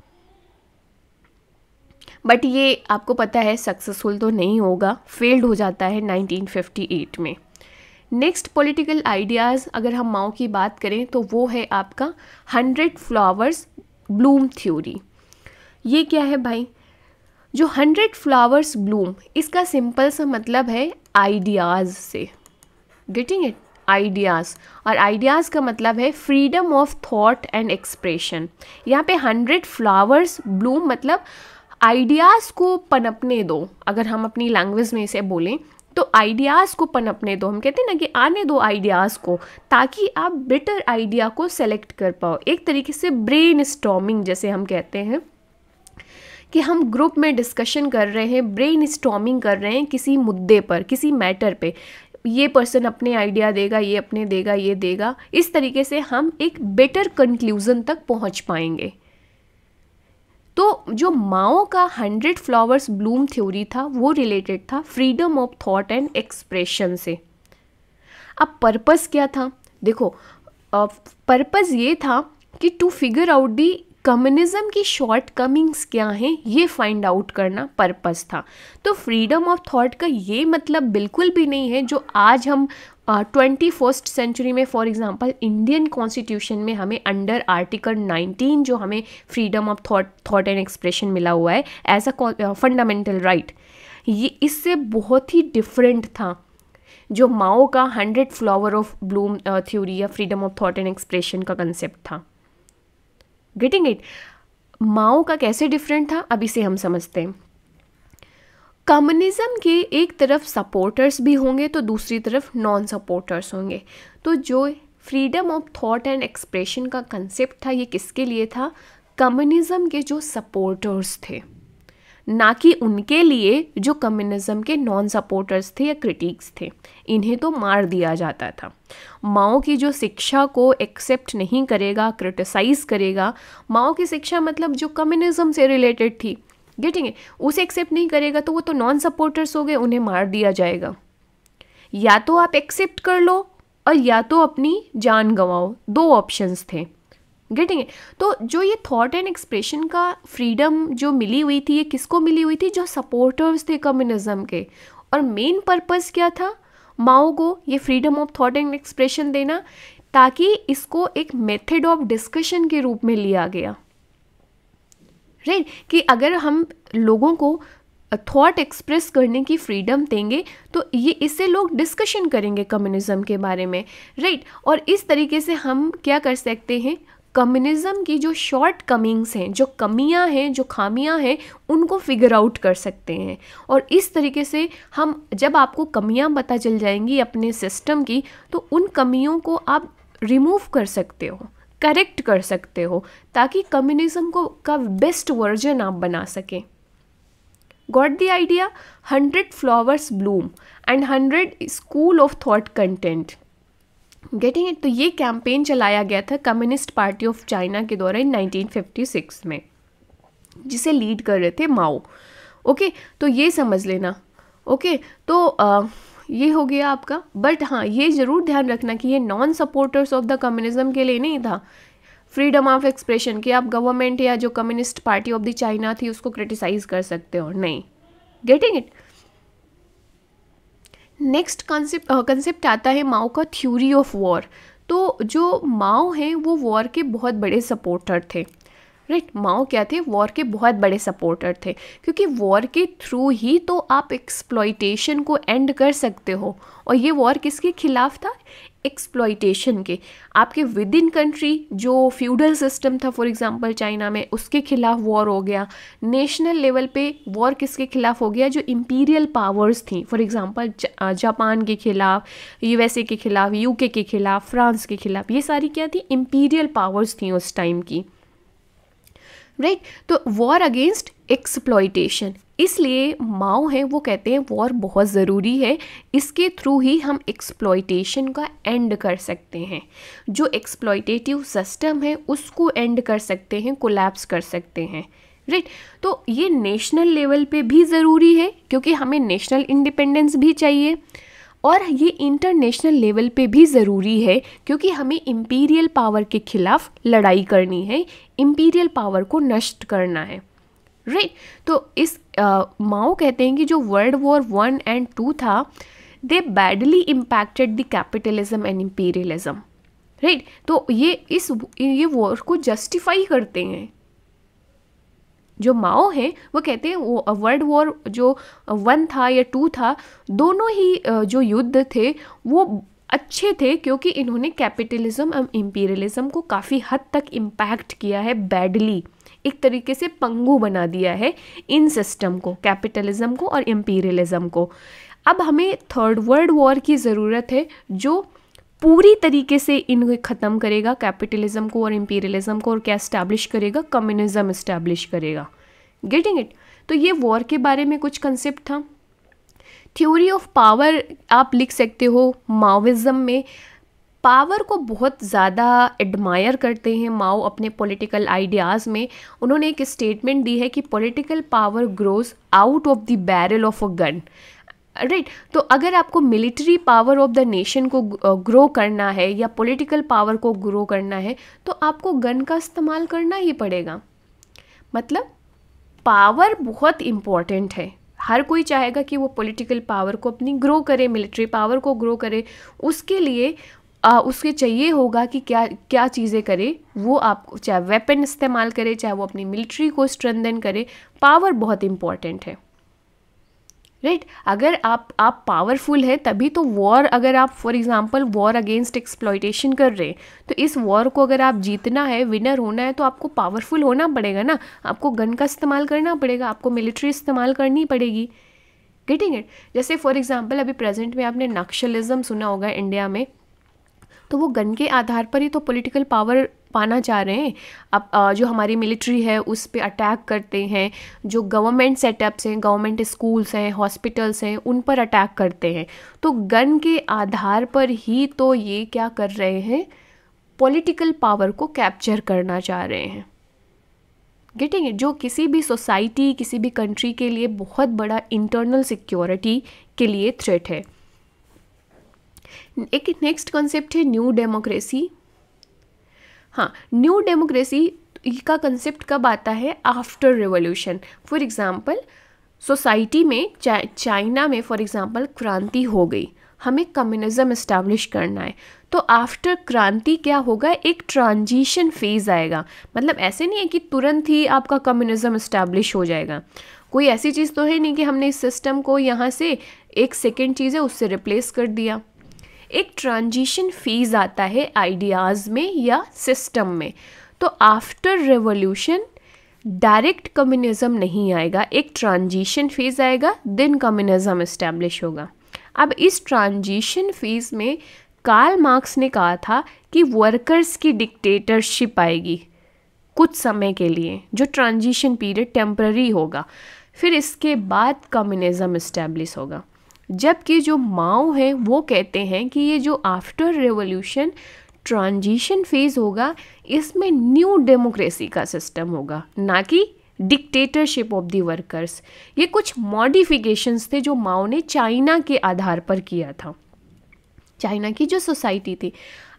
but ये आपको पता है सक्सेसफुल तो नहीं होगा फेल्ड हो जाता है 1958 में नेक्स्ट पॉलिटिकल आइडियाज़ अगर हम माओ की बात करें तो वो है आपका हंड्रेड फ्लावर्स ब्लूम थ्योरी ये क्या है भाई जो हंड्रेड फ्लावर्स ब्लूम इसका सिंपल सा मतलब है आइडियाज़ से गेटिंग इट आइडियाज़ और आइडियाज़ का मतलब है freedom of thought and expression यहाँ पे हंड्रेड फ्लावर्स ब्लूम मतलब आइडियाज़ को पनपने दो अगर हम अपनी लैंग्वेज में इसे बोलें तो आइडियाज़ को पनपने दो हम कहते हैं ना कि आने दो आइडियाज़ को ताकि आप बेटर आइडिया को सेलेक्ट कर पाओ एक तरीके से ब्रेन स्टॉमिंग जैसे हम कहते हैं कि हम ग्रुप में डिस्कशन कर रहे हैं ब्रेन स्टॉमिंग कर रहे हैं किसी मुद्दे पर किसी मैटर पे ये पर्सन अपने आइडिया देगा ये अपने देगा ये देगा इस तरीके से हम एक बेटर कंक्लूज़न तक पहुंच पाएंगे तो जो माओ का हंड्रेड फ्लावर्स ब्लूम थ्योरी था वो रिलेटेड था freedom of thought and expression से अब पर्पस क्या था देखो पर्पस ये था कि to figure out the communism की शॉर्ट कमिंग्स क्या हैं ये फाइंड आउट करना पर्पस था तो फ्रीडम ऑफ थॉट का ये मतलब बिल्कुल भी नहीं है जो आज हम ट्वेंटी फर्स्ट सेंचुरी में फॉर एग्जांपल इंडियन कॉन्स्टिट्यूशन में हमें अंडर आर्टिकल 19 जो हमें freedom of thought thought and expression मिला हुआ है एज अ फंडामेंटल राइट ये इससे बहुत ही डिफरेंट था जो माओ का hundred flower of bloom theory या freedom of thought and expression का कंसेप्ट था गेटिंग इट माओ का कैसे डिफरेंट था अब इसे हम समझते हैं कम्युनिज्म के एक तरफ सपोर्टर्स भी होंगे तो दूसरी तरफ नॉन सपोर्टर्स होंगे तो जो freedom of thought and expression का कंसेप्ट था ये किसके लिए था कम्युनिज्म के जो सपोर्टर्स थे ना कि उनके लिए जो कम्युनिज्म के नॉन सपोर्टर्स थे या क्रिटिक्स थे इन्हें तो मार दिया जाता था माओ की जो शिक्षा को एक्सेप्ट नहीं करेगा क्रिटिसाइज़ करेगा माओ की शिक्षा मतलब जो कम्युनिज्म से रिलेटेड थी गेटिंग है उसे एक्सेप्ट नहीं करेगा तो वो तो नॉन सपोर्टर्स हो गए उन्हें मार दिया जाएगा या तो आप एक्सेप्ट कर लो और या तो अपनी जान गंवाओ दो ऑप्शंस थे गेटिंग तो जो ये थॉट एंड एक्सप्रेशन का फ्रीडम जो मिली हुई थी ये किसको मिली हुई थी जो सपोर्टर्स थे कम्युनिज्म के और मेन पर्पस क्या था माओ को ये freedom of thought and expression देना ताकि इसको एक मेथड ऑफ डिस्कशन के रूप में लिया गया राइट right? कि अगर हम लोगों को थॉट एक्सप्रेस करने की फ्रीडम देंगे तो ये इससे लोग डिस्कशन करेंगे कम्युनिज्म के बारे में राइट right? और इस तरीके से हम क्या कर सकते हैं कम्युनिज्म की जो शॉर्ट कमिंग्स हैं जो कमियां हैं जो खामियां हैं उनको फिगर आउट कर सकते हैं और इस तरीके से हम जब आपको कमियां पता चल जाएंगी अपने सिस्टम की तो उन कमियों को आप रिमूव कर सकते हो करेक्ट कर सकते हो ताकि कम्युनिज्म को का बेस्ट वर्जन आप बना सकें got the idea hundred flowers bloom and hundred school of thought content getting it तो ये कैंपेन चलाया गया था कम्युनिस्ट पार्टी ऑफ चाइना के द्वारा इन 1956 में जिसे लीड कर रहे थे माओ ओके तो ये समझ लेना ओके तो आ, ये हो गया आपका बट हाँ ये ज़रूर ध्यान रखना कि ये non supporters of the communism के लिए नहीं था फ्रीडम ऑफ एक्सप्रेशन कि आप गवर्नमेंट या जो communist party of the China थी उसको क्रिटिसाइज़ कर सकते हो नहीं getting it next concept concept आता है माओ का थ्योरी ऑफ वॉर तो जो माओ हैं वो वॉर के बहुत बड़े सपोर्टर थे राइट माओ क्या थे वॉर के बहुत बड़े सपोर्टर थे क्योंकि वॉर के थ्रू ही तो आप एक्सप्लॉयटेशन को एंड कर सकते हो और ये वॉर किसके खिलाफ था एक्सप्लॉयटेशन के आपके विद इन कंट्री जो फ्यूडल सिस्टम था फॉर एग्जांपल चाइना में उसके खिलाफ वॉर हो गया नेशनल लेवल पे वॉर किसके खिलाफ हो गया जो इम्पीरियल पावर्स थी फॉर एग्जांपल जापान के खिलाफ यूएसए के खिलाफ यूके के खिलाफ फ्रांस के खिलाफ ये सारी क्या थी इम्पीरियल पावर्स थी उस टाइम की राइट तो वॉर अगेंस्ट एक्सप्लॉयटेशन इसलिए माओ है वो कहते हैं वॉर बहुत ज़रूरी है इसके थ्रू ही हम एक्सप्लॉयटेशन का एंड कर सकते हैं जो एक्सप्लॉयटेटिव सिस्टम है उसको एंड कर सकते हैं कोलैप्स कर सकते हैं राइट तो ये नेशनल लेवल पे भी ज़रूरी है क्योंकि हमें नेशनल इंडिपेंडेंस भी चाहिए और ये इंटरनेशनल लेवल पे भी ज़रूरी है क्योंकि हमें इम्पीरियल पावर के ख़िलाफ़ लड़ाई करनी है इम्पीरियल पावर को नष्ट करना है राइट right? तो इस आ, माओ कहते हैं कि जो world war one and two था they badly impacted the capitalism and imperialism right तो ये इस ये वॉर को जस्टिफाई करते हैं जो माओ हैं वो कहते हैं वो वर्ल्ड वॉर जो वन था या टू था दोनों ही जो युद्ध थे वो अच्छे थे क्योंकि इन्होंने कैपिटलिज्म एंड इम्पीरियलिज्म को काफ़ी हद तक इम्पैक्ट किया है बैडली एक तरीके से पंगू बना दिया है इन सिस्टम को कैपिटलिज्म को और इम्पीरियलिज्म को अब हमें थर्ड वर्ल्ड वॉर की ज़रूरत है जो पूरी तरीके से इनको ख़त्म करेगा कैपिटलिज्म को और इम्पीरियलिज्म को और क्या इस्टेब्लिश करेगा कम्युनिज्म इस्टेब्लिश करेगा गेटिंग इट तो ये वॉर के बारे में कुछ कंसेप्ट था थ्योरी ऑफ पावर आप लिख सकते हो माओविज़म में पावर को बहुत ज़्यादा एडमायर करते हैं माओ अपने पॉलिटिकल आइडियाज़ में उन्होंने एक स्टेटमेंट दी है कि political power grows out of the barrel of a gun right right. तो अगर आपको military power of the nation को ग्रो करना है या पॉलिटिकल पावर को ग्रो करना है तो आपको गन का इस्तेमाल करना ही पड़ेगा मतलब पावर बहुत इम्पॉर्टेंट है हर कोई चाहेगा कि वो पॉलिटिकल पावर को अपनी ग्रो करे मिलिट्री पावर को ग्रो करे उसके लिए आ, उसके चाहिए होगा कि क्या क्या चीज़ें करे वो आप चाहे वेपन इस्तेमाल करे चाहे वो अपनी मिलिट्री को स्ट्रेंदन करे पावर बहुत इम्पॉर्टेंट है राइट right? अगर आप आप पावरफुल है तभी तो वॉर अगर आप for example war against exploitation कर रहे हैं तो इस वॉर को अगर आप जीतना है विनर होना है तो आपको पावरफुल होना पड़ेगा ना आपको गन का इस्तेमाल करना पड़ेगा आपको मिलिट्री इस्तेमाल करनी पड़ेगी गेटिंग इट जैसे फॉर एग्जाम्पल अभी प्रेजेंट में आपने नक्शलिज्म सुना होगा इंडिया में तो वो गन के आधार पर ही तो पोलिटिकल पावर पाना चाह रहे हैं अब जो हमारी मिलिट्री है उस पर अटैक करते हैं जो गवर्नमेंट सेटअप्स हैं गवर्नमेंट स्कूल्स हैं हॉस्पिटल्स हैं उन पर अटैक करते हैं तो गन के आधार पर ही तो ये क्या कर रहे हैं पॉलिटिकल पावर को कैप्चर करना चाह रहे हैं गेटिंग जो किसी भी सोसाइटी किसी भी कंट्री के लिए बहुत बड़ा इंटरनल सिक्योरिटी के लिए थ्रेट है एक नेक्स्ट कॉन्सेप्ट है न्यू डेमोक्रेसी हाँ न्यू डेमोक्रेसी का कंसेप्ट कब आता है after revolution for example society में चाइना में फॉर एग्ज़ाम्पल क्रांति हो गई हमें कम्युनिज़म इस्टेब्लिश करना है तो आफ्टर क्रांति क्या होगा एक ट्रांजिशन फेज़ आएगा मतलब ऐसे नहीं है कि तुरंत ही आपका कम्युनिज़म इस्टेब्लिश हो जाएगा कोई ऐसी चीज़ तो है नहीं कि हमने इस सिस्टम को यहाँ से एक सेकेंड चीज़ है उससे रिप्लेस कर दिया एक ट्रांजिशन फेज़ आता है आइडियाज़ में या सिस्टम में तो आफ्टर रेवोल्यूशन डायरेक्ट कम्युनिज्म नहीं आएगा एक ट्रांजिशन फेज़ आएगा देन कम्युनिज्म इस्टेब्लिश होगा अब इस ट्रांजिशन फेज़ में कार्ल मार्क्स ने कहा था कि वर्कर्स की डिक्टेटरशिप आएगी कुछ समय के लिए जो ट्रांजिशन पीरियड टेम्प्ररी होगा फिर इसके बाद कम्युनिज्म इस्टेब्लिश होगा जबकि जो माओ हैं वो कहते हैं कि ये जो आफ्टर रेवोल्यूशन ट्रांजिशन फेज़ होगा इसमें न्यू डेमोक्रेसी का सिस्टम होगा ना कि डिक्टेटरशिप ऑफ दी वर्कर्स ये कुछ मॉडिफिकेशंस थे जो माओ ने चाइना के आधार पर किया था चाइना की जो सोसाइटी थी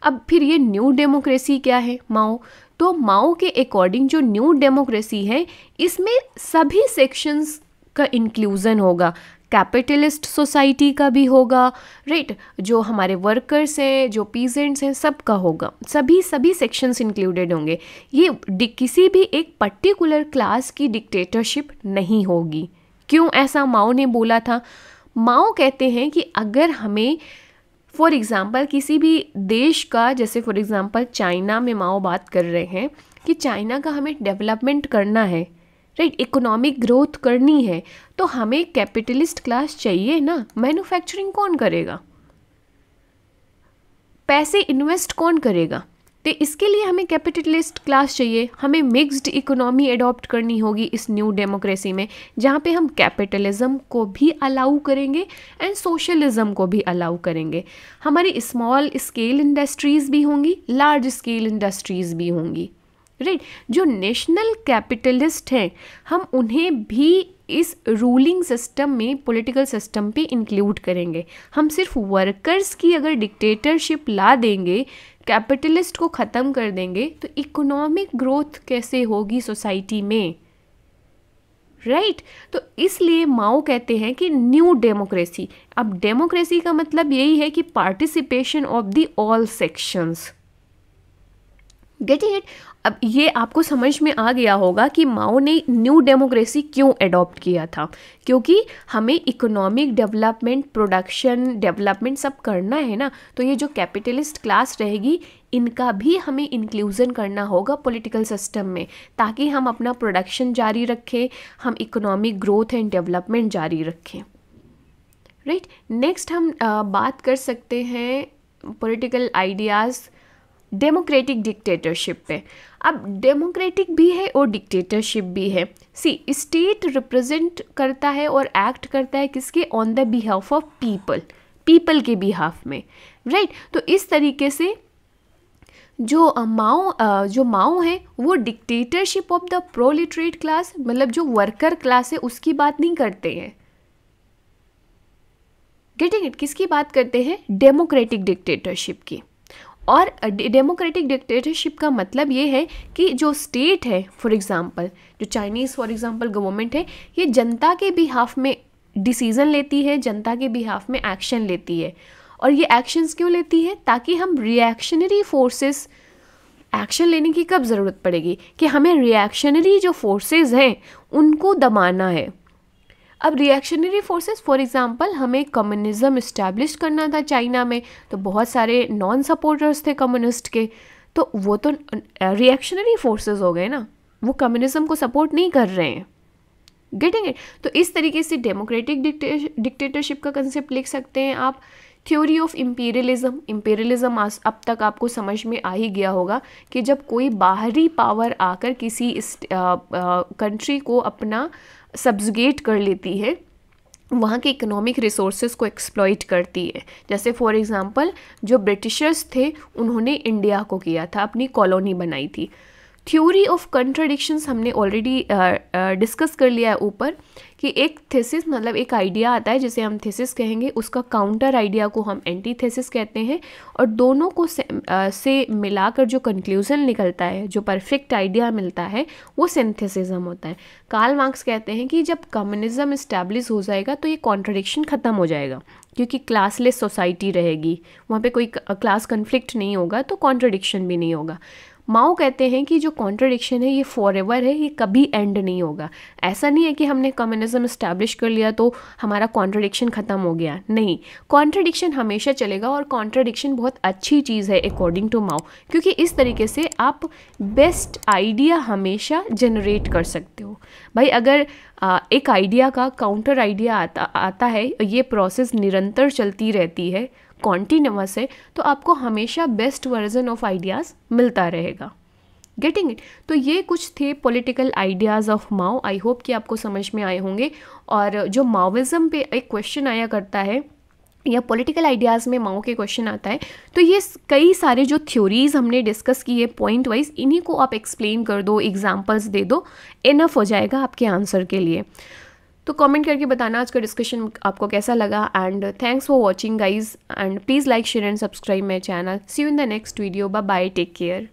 अब फिर ये न्यू डेमोक्रेसी क्या है माओ तो माओ के अकॉर्डिंग जो न्यू डेमोक्रेसी है इसमें सभी सेक्शंस का इंक्लूज़न होगा कैपिटलिस्ट सोसाइटी का भी होगा राइट जो हमारे वर्कर्स हैं जो पीजेंट्स हैं सब का होगा सभी सभी सेक्शंस इंक्लूडेड होंगे ये किसी भी एक पर्टिकुलर क्लास की डिक्टेटरशिप नहीं होगी क्यों ऐसा माओ ने बोला था माओ कहते हैं कि अगर हमें फॉर एग्ज़ाम्पल किसी भी देश का जैसे फॉर एग्ज़ाम्पल चाइना में माओ बात कर रहे हैं कि चाइना का हमें डेवलपमेंट करना है राइट इकोनॉमिक ग्रोथ करनी है तो हमें कैपिटलिस्ट क्लास चाहिए ना मैन्युफैक्चरिंग कौन करेगा पैसे इन्वेस्ट कौन करेगा तो इसके लिए हमें कैपिटलिस्ट क्लास चाहिए हमें मिक्स्ड इकोनॉमी अडॉप्ट करनी होगी इस न्यू डेमोक्रेसी में जहाँ पे हम कैपिटलिज्म को भी अलाउ करेंगे एंड सोशलिज्म को भी अलाउ करेंगे हमारी स्मॉल स्केल इंडस्ट्रीज़ भी होंगी लार्ज स्केल इंडस्ट्रीज़ भी होंगी राइट right? जो नेशनल कैपिटलिस्ट हैं हम उन्हें भी इस रूलिंग सिस्टम में पॉलिटिकल सिस्टम पे इंक्लूड करेंगे हम सिर्फ वर्कर्स की अगर डिक्टेटरशिप ला देंगे कैपिटलिस्ट को ख़त्म कर देंगे तो इकोनॉमिक ग्रोथ कैसे होगी सोसाइटी में राइट right? तो इसलिए माओ कहते हैं कि न्यू डेमोक्रेसी अब डेमोक्रेसी का मतलब यही है कि participation of the all sections getting it अब ये आपको समझ में आ गया होगा कि माओ ने न्यू डेमोक्रेसी क्यों एडॉप्ट किया था क्योंकि हमें इकोनॉमिक डेवलपमेंट प्रोडक्शन डेवलपमेंट सब करना है ना तो ये जो कैपिटलिस्ट क्लास रहेगी इनका भी हमें इंक्लूज़न करना होगा पॉलिटिकल सिस्टम में ताकि हम अपना प्रोडक्शन जारी रखें हम इकोनॉमिक ग्रोथ एंड डेवलपमेंट जारी रखें राइट right? नेक्स्ट हम आ, बात कर सकते हैं पॉलिटिकल आइडियाज़ डेमोक्रेटिक डिक्टेटरशिप पे अब डेमोक्रेटिक भी है और डिक्टेटरशिप भी है सी स्टेट रिप्रेजेंट करता है और एक्ट करता है किसके on the behalf of people people के बिहाफ में राइट right? तो इस तरीके से जो माओ जो माओ है वो dictatorship of the proletariat class मतलब जो वर्कर क्लास है उसकी बात नहीं करते हैं गेटिंग इट किसकी बात करते हैं डेमोक्रेटिक डिक्टेटरशिप की और डेमोक्रेटिक डिक्टेटरशिप का मतलब ये है कि जो स्टेट है फॉर एग्ज़ाम्पल जो चाइनीज़ फॉर एग्ज़ाम्पल गवर्नमेंट है ये जनता के भी हाफ में डिसीज़न लेती है जनता के भी हाफ में एक्शन लेती है और ये एक्शंस क्यों लेती है ताकि हम रिएक्शनरी फोर्सेस एक्शन लेने की कब ज़रूरत पड़ेगी कि हमें रिएक्शनरी जो फोर्सेस हैं उनको दबाना है अब रिएक्शनरी फोर्सेस फॉर एग्जांपल हमें कम्युनिज्म इस्टेब्लिश करना था चाइना में तो बहुत सारे नॉन सपोर्टर्स थे कम्युनिस्ट के तो वो तो रिएक्शनरी फोर्सेस हो गए ना वो कम्युनिज्म को सपोर्ट नहीं कर रहे हैं गेटिंग इट तो इस तरीके से डेमोक्रेटिक डिक्टेटरशिप का कंसेप्ट लिख सकते हैं आप थ्योरी ऑफ इम्पीरियलिज्म इम्पीरियलिज्म अब तक आपको समझ में आ ही गया होगा कि जब कोई बाहरी पावर आकर किसी कंट्री को अपना सब्जुगेट कर लेती है वहाँ के इकोनॉमिक रिसोर्सेज को एक्सप्लॉइट करती है जैसे फॉर एग्ज़ाम्पल जो ब्रिटिशर्स थे उन्होंने इंडिया को किया था अपनी कॉलोनी बनाई थी थ्योरी ऑफ कंट्राडिक्शंस हमने ऑलरेडी डिस्कस uh, uh, कर लिया है ऊपर कि एक थेसिस मतलब एक आइडिया आता है जिसे हम थेसिस कहेंगे उसका काउंटर आइडिया को हम एंटी थेसिस कहते हैं और दोनों को से, आ, uh, से मिलाकर जो कंक्लूज़न निकलता है जो परफेक्ट आइडिया मिलता है वो सिंथेसिज्म होता है कार्ल मार्क्स कहते हैं कि जब कम्युनिज्म इस्टेब्लिश हो जाएगा तो ये कॉन्ट्रडिक्शन ख़त्म हो जाएगा क्योंकि क्लासलेस सोसाइटी रहेगी वहाँ पे कोई क्लास कन्फ्लिक्ट नहीं होगा तो कॉन्ट्रडिक्शन भी नहीं होगा माओ कहते हैं कि जो कॉन्ट्रडिक्शन है ये फॉर है ये कभी एंड नहीं होगा ऐसा नहीं है कि हमने कम्युनिज्म इस्टेब्लिश कर लिया तो हमारा कॉन्ट्रडिक्शन ख़त्म हो गया नहीं कॉन्ट्रडिक्शन हमेशा चलेगा और कॉन्ट्रडिक्शन बहुत अच्छी चीज़ है अकॉर्डिंग टू माओ क्योंकि इस तरीके से आप बेस्ट आइडिया हमेशा जनरेट कर सकते हो भाई अगर आ, एक आइडिया का काउंटर आइडिया आता आता है ये प्रोसेस निरंतर चलती रहती है कॉन्टीन्यूस है तो आपको हमेशा बेस्ट वर्जन ऑफ आइडियाज़ मिलता रहेगा गेटिंग इट तो ये कुछ थे political ideas of Mao I hope कि आपको समझ में आए होंगे और जो माओविज़म पे एक क्वेश्चन आया करता है या पॉलिटिकल आइडियाज़ में माओ के क्वेश्चन आता है तो ये कई सारे जो थ्योरीज़ हमने डिस्कस की है पॉइंट वाइज इन्हीं को आप एक्सप्लेन कर दो एग्जाम्पल्स दे दो इनफ हो जाएगा आपके आंसर के लिए तो कमेंट करके बताना आज का डिस्कशन आपको कैसा लगा and thanks for watching guys and please like share and subscribe my channel see you in the next video bye bye take care